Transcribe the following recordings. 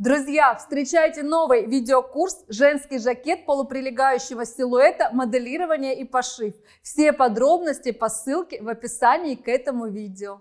Друзья, встречайте новый видеокурс «Женский жакет полуприлегающего силуэта, моделирование и пошив». Все подробности по ссылке в описании к этому видео.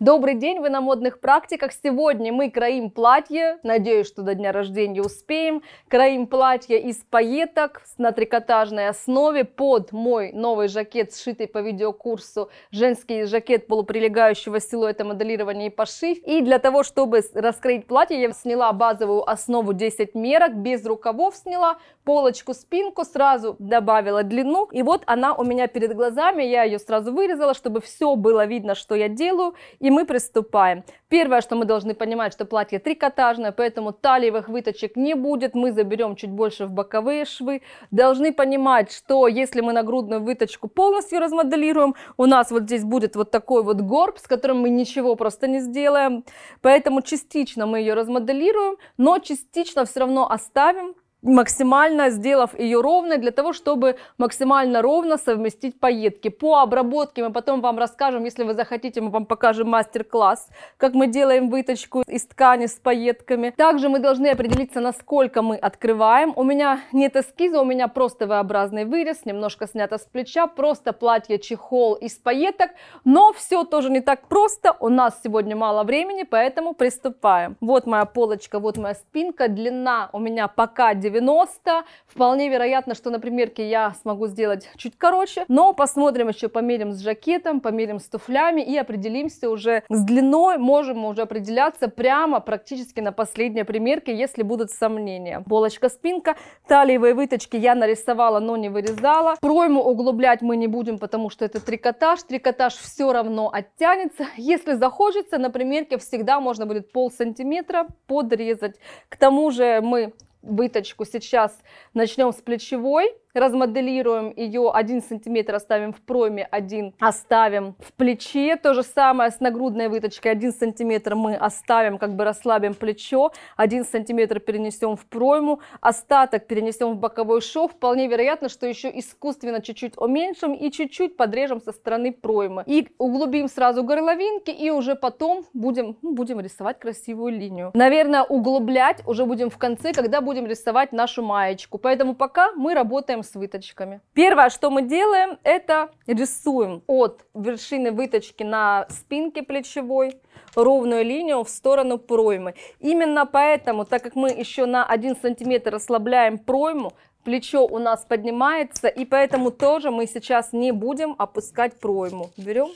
Добрый день, вы на модных практиках. Сегодня мы краим платье, надеюсь, что до дня рождения успеем. Краим платье из пайеток на трикотажной основе под мой новый жакет, сшитый по видеокурсу «Женский жакет полуприлегающего силуэта моделирования и пошив». И для того, чтобы раскрыть платье, я сняла базовую основу 10 мерок, без рукавов сняла, полочку, спинку, сразу добавила длину. И вот она у меня перед глазами, я ее сразу вырезала, чтобы все было видно, что я делаю. И мы приступаем. Первое, что мы должны понимать, что платье трикотажное, поэтому талиевых выточек не будет. Мы заберем чуть больше в боковые швы. Должны понимать, что если мы нагрудную выточку полностью размоделируем, у нас вот здесь будет вот такой вот горб, с которым мы ничего просто не сделаем. Поэтому частично мы ее размоделируем, но частично все равно оставим максимально сделав ее ровной, для того, чтобы максимально ровно совместить пайетки По обработке мы потом вам расскажем, если вы захотите, мы вам покажем мастер-класс, как мы делаем выточку из ткани с пайетками Также мы должны определиться, насколько мы открываем. У меня нет эскиза, у меня просто V-образный вырез, немножко снято с плеча, просто платье-чехол из пайеток но все тоже не так просто, у нас сегодня мало времени, поэтому приступаем. Вот моя полочка, вот моя спинка, длина у меня пока 90 90. Вполне вероятно, что на примерке я смогу сделать чуть короче. Но посмотрим еще, померим с жакетом, померим с туфлями и определимся уже с длиной. Можем уже определяться прямо практически на последней примерке, если будут сомнения. Полочка-спинка, талиевые выточки я нарисовала, но не вырезала. Пройму углублять мы не будем, потому что это трикотаж. Трикотаж все равно оттянется. Если захочется, на примерке всегда можно будет пол сантиметра подрезать. К тому же мы выточку сейчас начнем с плечевой размоделируем ее, 1 сантиметр оставим в пройме, 1 оставим в плече, то же самое с нагрудной выточкой, 1 сантиметр мы оставим, как бы расслабим плечо, 1 сантиметр перенесем в пройму, остаток перенесем в боковой шов, вполне вероятно, что еще искусственно чуть-чуть уменьшим и чуть-чуть подрежем со стороны проймы, и углубим сразу горловинки, и уже потом будем, ну, будем рисовать красивую линию. Наверное, углублять уже будем в конце, когда будем рисовать нашу маечку, поэтому пока мы работаем работаем с выточками. Первое, что мы делаем, это рисуем от вершины выточки на спинке плечевой ровную линию в сторону проймы. Именно поэтому, так как мы еще на 1 сантиметр расслабляем пройму, плечо у нас поднимается, и поэтому тоже мы сейчас не будем опускать пройму. Берем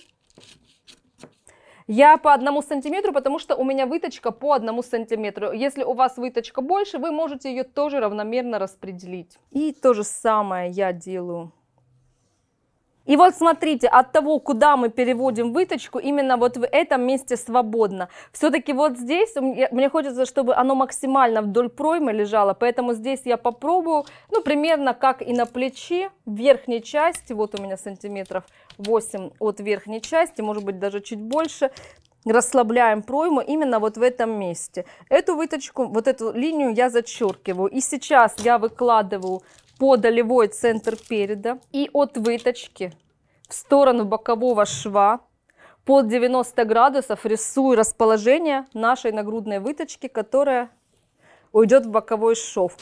я по одному сантиметру, потому что у меня выточка по одному сантиметру. Если у вас выточка больше, вы можете ее тоже равномерно распределить. И то же самое я делаю и вот смотрите, от того, куда мы переводим выточку, именно вот в этом месте свободно. Все-таки вот здесь, мне хочется, чтобы оно максимально вдоль проймы лежало, поэтому здесь я попробую, ну, примерно как и на плече, в верхней части, вот у меня сантиметров 8 от верхней части, может быть, даже чуть больше, расслабляем пройму именно вот в этом месте. Эту выточку, вот эту линию я зачеркиваю. И сейчас я выкладываю подолевой центр переда и от выточки в сторону бокового шва под 90 градусов рисую расположение нашей нагрудной выточки, которая уйдет в боковой шов.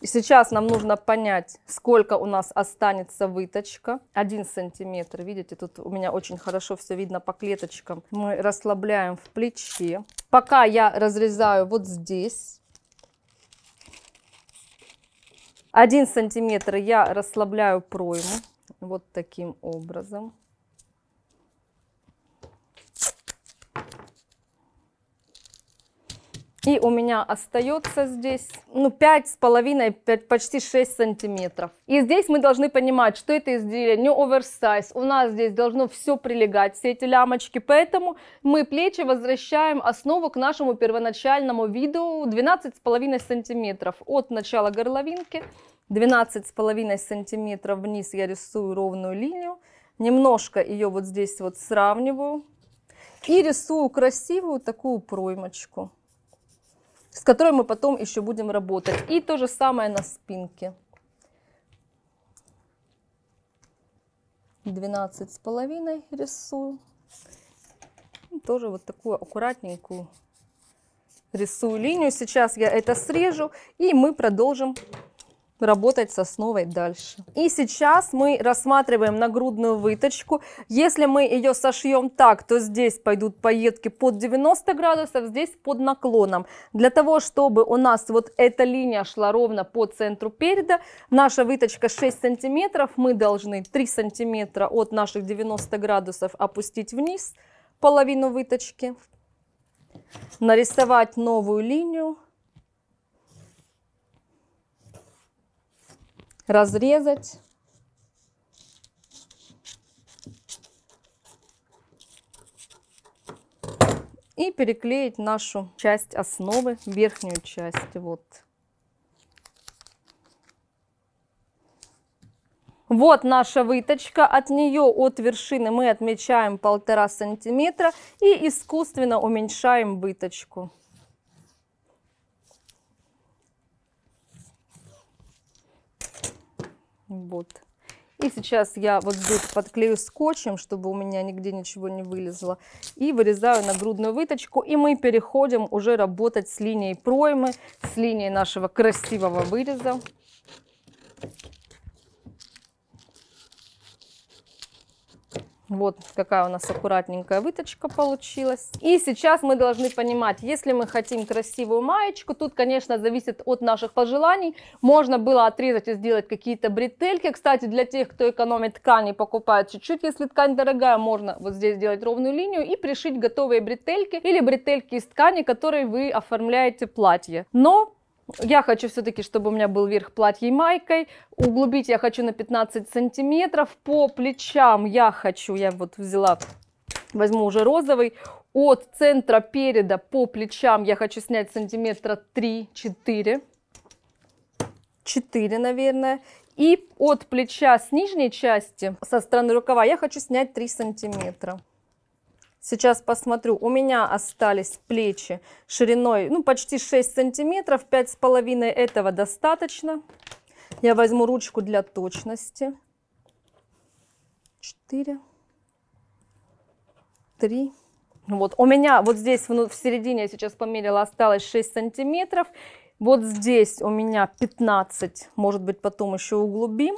И сейчас нам нужно понять, сколько у нас останется выточка. Один сантиметр, видите, тут у меня очень хорошо все видно по клеточкам. Мы расслабляем в плечи, Пока я разрезаю вот здесь. Один сантиметр я расслабляю пройму вот таким образом. И у меня остается здесь, ну, пять с половиной, почти 6 сантиметров. И здесь мы должны понимать, что это изделие не оверсайз. У нас здесь должно все прилегать, все эти лямочки. Поэтому мы плечи возвращаем основу к нашему первоначальному виду с половиной сантиметров. От начала горловинки с половиной сантиметров вниз я рисую ровную линию. Немножко ее вот здесь вот сравниваю. И рисую красивую такую проймочку с которой мы потом еще будем работать. И то же самое на спинке. 12 с половиной рисую. Тоже вот такую аккуратненькую рисую линию. Сейчас я это срежу, и мы продолжим работать с основой дальше. И сейчас мы рассматриваем нагрудную выточку. Если мы ее сошьем так, то здесь пойдут поетки под 90 градусов, здесь под наклоном. Для того, чтобы у нас вот эта линия шла ровно по центру переда, наша выточка 6 сантиметров, мы должны 3 сантиметра от наших 90 градусов опустить вниз половину выточки, нарисовать новую линию, разрезать. И переклеить нашу часть основы, верхнюю часть. Вот. Вот наша выточка, от нее от вершины мы отмечаем полтора сантиметра и искусственно уменьшаем выточку. Вот. И сейчас я вот здесь подклею скотчем, чтобы у меня нигде ничего не вылезло. И вырезаю на грудную выточку. И мы переходим уже работать с линией проймы, с линией нашего красивого выреза. Вот какая у нас аккуратненькая выточка получилась. И сейчас мы должны понимать, если мы хотим красивую маечку, тут, конечно, зависит от наших пожеланий. Можно было отрезать и сделать какие-то бретельки. Кстати, для тех, кто экономит ткани, покупает чуть-чуть, если ткань дорогая, можно вот здесь сделать ровную линию и пришить готовые бретельки или бретельки из ткани, которые вы оформляете платье. Но я хочу все-таки, чтобы у меня был верх платья и майкой. Углубить я хочу на 15 сантиметров. По плечам я хочу, я вот взяла, возьму уже розовый. От центра переда по плечам я хочу снять сантиметра 3-4. 4, наверное. И от плеча с нижней части, со стороны рукава, я хочу снять 3 сантиметра. Сейчас посмотрю, у меня остались плечи шириной ну, почти 6 сантиметров, 5,5 этого достаточно. Я возьму ручку для точности. 4, 3, вот у меня вот здесь в середине, я сейчас померила, осталось 6 сантиметров. Вот здесь у меня 15, может быть, потом еще углубим.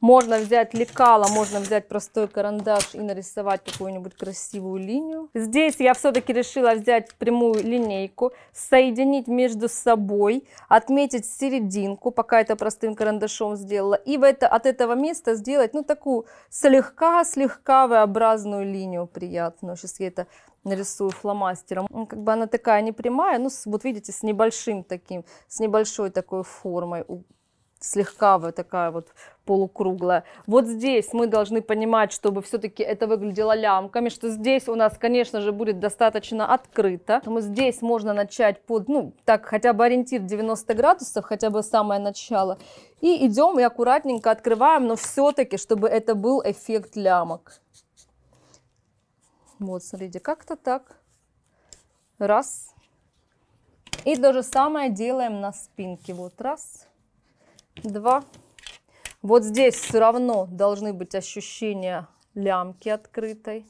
Можно взять лекало, можно взять простой карандаш и нарисовать какую-нибудь красивую линию. Здесь я все-таки решила взять прямую линейку, соединить между собой, отметить серединку, пока это простым карандашом сделала, и в это, от этого места сделать ну такую слегка-слегка V-образную линию приятную. Сейчас я это нарисую фломастером. Ну, как бы она такая непрямая, ну вот видите, с небольшим таким, с небольшой такой формой слегка вот такая вот полукруглая. Вот здесь мы должны понимать, чтобы все-таки это выглядело лямками, что здесь у нас, конечно же, будет достаточно открыто. Поэтому здесь можно начать под, ну, так, хотя бы ориентир 90 градусов, хотя бы самое начало. И идем и аккуратненько открываем, но все-таки, чтобы это был эффект лямок. Вот, смотрите, как-то так. Раз. И то же самое делаем на спинке. Вот раз. Раз два. Вот здесь все равно должны быть ощущения лямки открытой.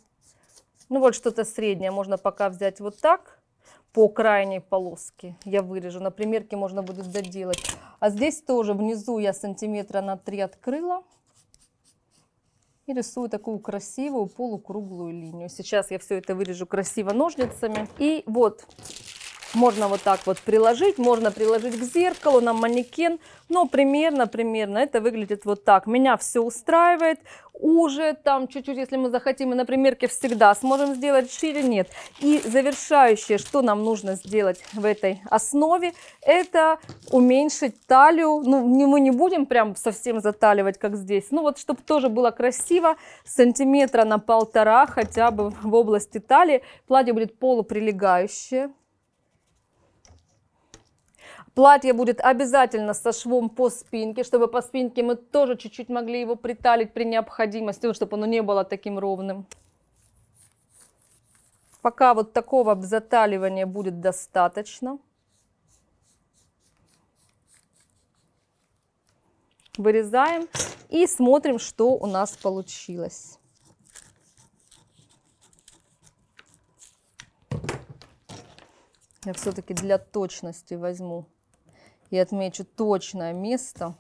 Ну вот что-то среднее можно пока взять вот так по крайней полоске я вырежу. На примерке можно будет доделать. А здесь тоже внизу я сантиметра на 3 открыла. И рисую такую красивую полукруглую линию. Сейчас я все это вырежу красиво ножницами. И вот можно вот так вот приложить, можно приложить к зеркалу, на манекен, ну, но примерно-примерно это выглядит вот так. Меня все устраивает, уже там чуть-чуть, если мы захотим, и на примерке всегда сможем сделать шире, нет. И завершающее, что нам нужно сделать в этой основе, это уменьшить талию. Ну, мы не будем прям совсем заталивать, как здесь. Ну, вот, чтобы тоже было красиво, сантиметра на полтора хотя бы в области талии. Платье будет полуприлегающее, Платье будет обязательно со швом по спинке, чтобы по спинке мы тоже чуть-чуть могли его приталить при необходимости, чтобы оно не было таким ровным. Пока вот такого заталивания будет достаточно. Вырезаем и смотрим, что у нас получилось. Я все-таки для точности возьму и отмечу точное место.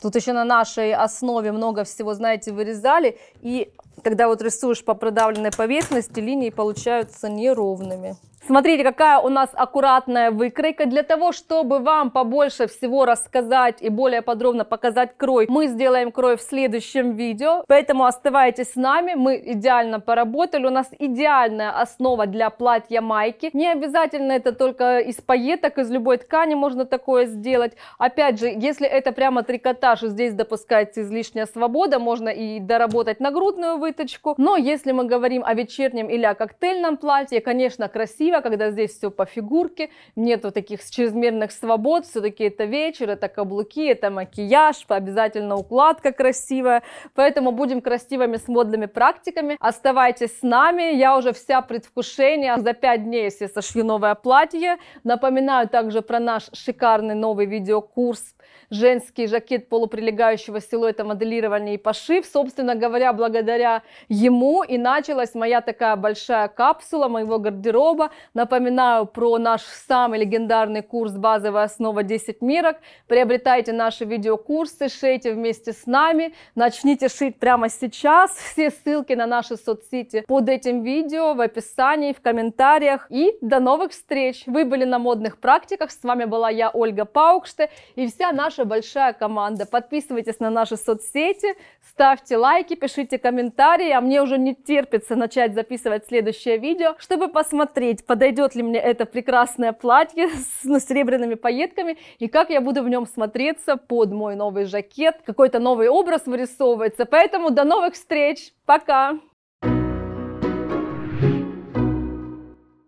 Тут еще на нашей основе много всего, знаете, вырезали. И когда вот рисуешь по продавленной поверхности, линии получаются неровными. Смотрите, какая у нас аккуратная выкройка. Для того, чтобы вам побольше всего рассказать и более подробно показать крой, мы сделаем крой в следующем видео. Поэтому оставайтесь с нами, мы идеально поработали. У нас идеальная основа для платья майки. Не обязательно это только из пайеток, из любой ткани можно такое сделать. Опять же, если это прямо трикотаж, и здесь допускается излишняя свобода, можно и доработать нагрудную выточку. Но если мы говорим о вечернем или о коктейльном платье, конечно, красиво, когда здесь все по фигурке, нету таких чрезмерных свобод, все-таки это вечер, это каблуки, это макияж, обязательно укладка красивая, поэтому будем красивыми с модными практиками, оставайтесь с нами, я уже вся предвкушение, за 5 дней, если сошью новое платье, напоминаю также про наш шикарный новый видеокурс «Женский жакет полуприлегающего силуэта моделирования и пошив», собственно говоря, благодаря ему и началась моя такая большая капсула моего гардероба, Напоминаю про наш самый легендарный курс «Базовая основа 10 мирок». Приобретайте наши видеокурсы, шейте вместе с нами, начните шить прямо сейчас. Все ссылки на наши соцсети под этим видео, в описании, в комментариях. И до новых встреч! Вы были на модных практиках, с вами была я, Ольга Паукште, и вся наша большая команда. Подписывайтесь на наши соцсети, ставьте лайки, пишите комментарии, а мне уже не терпится начать записывать следующее видео, чтобы посмотреть, подойдет ли мне это прекрасное платье с ну, серебряными пайетками, и как я буду в нем смотреться под мой новый жакет, какой-то новый образ вырисовывается. Поэтому до новых встреч, пока!